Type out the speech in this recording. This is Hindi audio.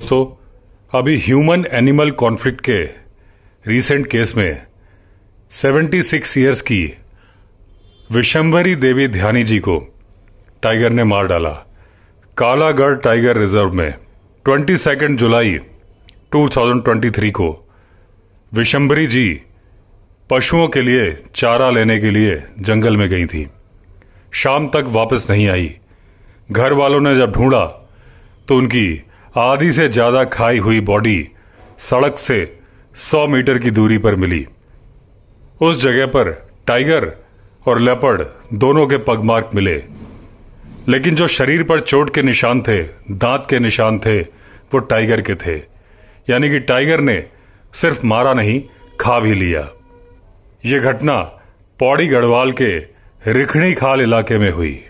दोस्तों अभी ह्यूमन एनिमल कॉन्फ्लिक्ट के रीसेंट केस में 76 ईयर्स की विशंभरी देवी ध्यानी जी को टाइगर ने मार डाला कालागढ़ टाइगर रिजर्व में ट्वेंटी सेकेंड जुलाई 2023 को विशंभरी जी पशुओं के लिए चारा लेने के लिए जंगल में गई थी शाम तक वापस नहीं आई घर वालों ने जब ढूंढा तो उनकी आधी से ज़्यादा खाई हुई बॉडी सड़क से 100 मीटर की दूरी पर मिली उस जगह पर टाइगर और लेपर्ड दोनों के पगमार्क मिले लेकिन जो शरीर पर चोट के निशान थे दांत के निशान थे वो टाइगर के थे यानी कि टाइगर ने सिर्फ मारा नहीं खा भी लिया ये घटना पौड़ी गढ़वाल के रिखणी खाल इलाके में हुई